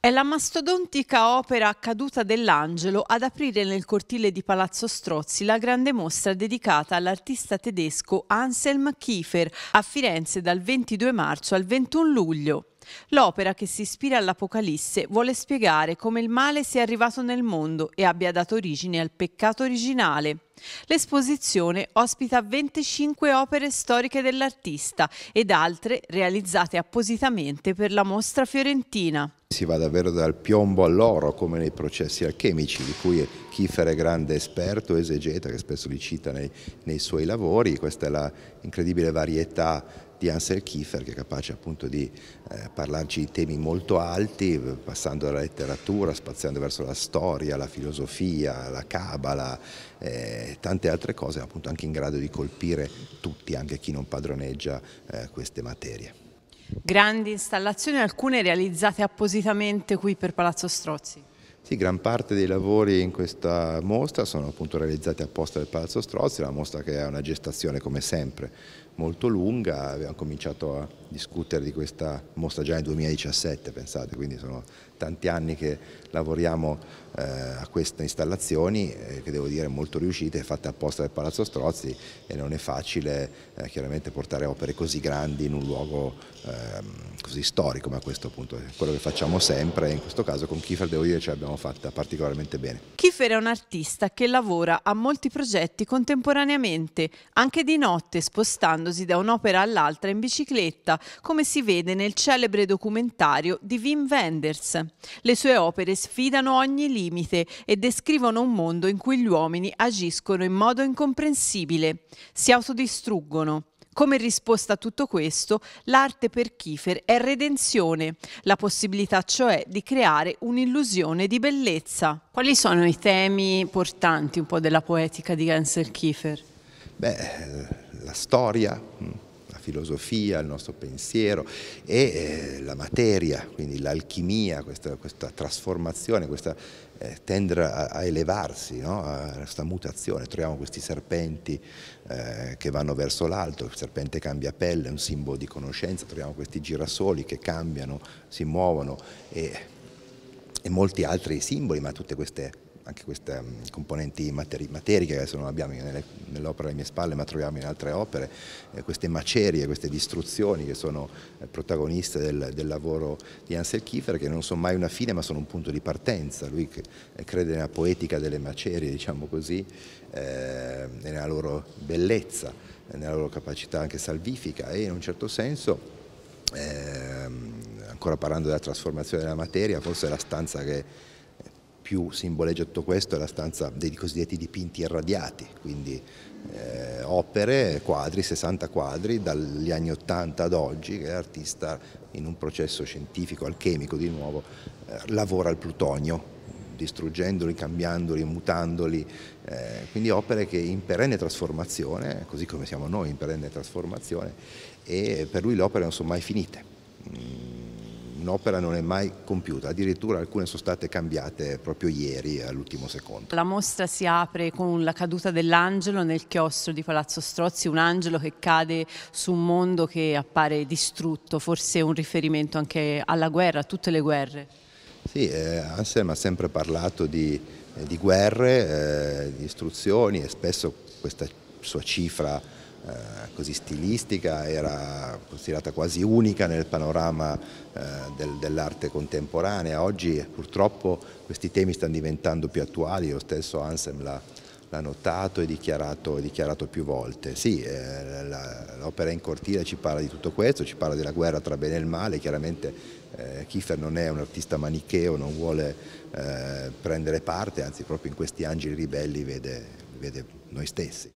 È la mastodontica opera Caduta dell'Angelo ad aprire nel cortile di Palazzo Strozzi la grande mostra dedicata all'artista tedesco Anselm Kiefer a Firenze dal 22 marzo al 21 luglio. L'opera che si ispira all'Apocalisse vuole spiegare come il male sia arrivato nel mondo e abbia dato origine al peccato originale. L'esposizione ospita 25 opere storiche dell'artista ed altre realizzate appositamente per la mostra fiorentina. Si va davvero dal piombo all'oro come nei processi alchemici di cui Kiefer è grande esperto, esegeta che spesso li cita nei, nei suoi lavori, questa è l'incredibile incredibile varietà di Ansel Kiefer che è capace appunto di eh, parlarci di temi molto alti passando dalla letteratura, spaziando verso la storia, la filosofia, la cabala e eh, tante altre cose appunto anche in grado di colpire tutti, anche chi non padroneggia eh, queste materie. Grandi installazioni, alcune realizzate appositamente qui per Palazzo Strozzi. Sì, gran parte dei lavori in questa mostra sono appunto realizzati apposta del Palazzo Strozzi, una mostra che ha una gestazione come sempre molto lunga, abbiamo cominciato a discutere di questa mostra già nel 2017, pensate, quindi sono tanti anni che lavoriamo eh, a queste installazioni eh, che devo dire molto riuscite, fatte apposta dal Palazzo Strozzi e non è facile eh, chiaramente portare opere così grandi in un luogo ehm, così storico, ma a questo punto è quello che facciamo sempre e in questo caso con Kiefer devo dire ce l'abbiamo fatta particolarmente bene. Kiefer è un artista che lavora a molti progetti contemporaneamente, anche di notte spostando spostandosi da un'opera all'altra in bicicletta, come si vede nel celebre documentario di Wim Wenders. Le sue opere sfidano ogni limite e descrivono un mondo in cui gli uomini agiscono in modo incomprensibile, si autodistruggono. Come risposta a tutto questo, l'arte per Kiefer è redenzione, la possibilità cioè di creare un'illusione di bellezza. Quali sono i temi portanti un po' della poetica di Hansel Kiefer? Beh, eh, la storia, mm, la filosofia, il nostro pensiero e eh, la materia, quindi l'alchimia, questa, questa, trasformazione, questa eh, tendere a, a elevarsi, no? a questa mutazione. Troviamo questi serpenti eh, che vanno verso l'alto, il serpente cambia pelle, è un simbolo di conoscenza, troviamo questi girasoli che cambiano, si muovono e, e molti altri simboli, ma tutte queste anche queste mm, componenti materi materiche che adesso non abbiamo nell'opera alle mie spalle ma troviamo in altre opere, eh, queste macerie, queste distruzioni che sono eh, protagoniste del, del lavoro di Ansel Kiefer che non sono mai una fine ma sono un punto di partenza, lui eh, crede nella poetica delle macerie diciamo così, eh, nella loro bellezza, nella loro capacità anche salvifica e in un certo senso eh, ancora parlando della trasformazione della materia, forse è la stanza che più simboleggia tutto questo è la stanza dei cosiddetti dipinti irradiati, quindi eh, opere, quadri, 60 quadri dagli anni 80 ad oggi che l'artista in un processo scientifico, alchemico di nuovo, eh, lavora al plutonio distruggendoli, cambiandoli, mutandoli, eh, quindi opere che in perenne trasformazione, così come siamo noi in perenne trasformazione, e per lui le opere non sono mai finite un'opera non è mai compiuta, addirittura alcune sono state cambiate proprio ieri eh, all'ultimo secondo. La mostra si apre con la caduta dell'angelo nel chiostro di Palazzo Strozzi, un angelo che cade su un mondo che appare distrutto, forse un riferimento anche alla guerra, a tutte le guerre. Sì, eh, Anselm ha sempre parlato di, eh, di guerre, eh, di istruzioni e spesso questa sua cifra eh, così stilistica era considerata quasi unica nel panorama eh, dell'arte contemporanea. Oggi purtroppo questi temi stanno diventando più attuali, lo stesso Ansem l'ha l'ha notato e dichiarato, dichiarato, più volte. Sì, eh, l'opera in cortile ci parla di tutto questo, ci parla della guerra tra bene e male, chiaramente eh, Kiefer non è un artista manicheo, non vuole eh, prendere parte, anzi proprio in questi angeli ribelli vede, vede noi stessi.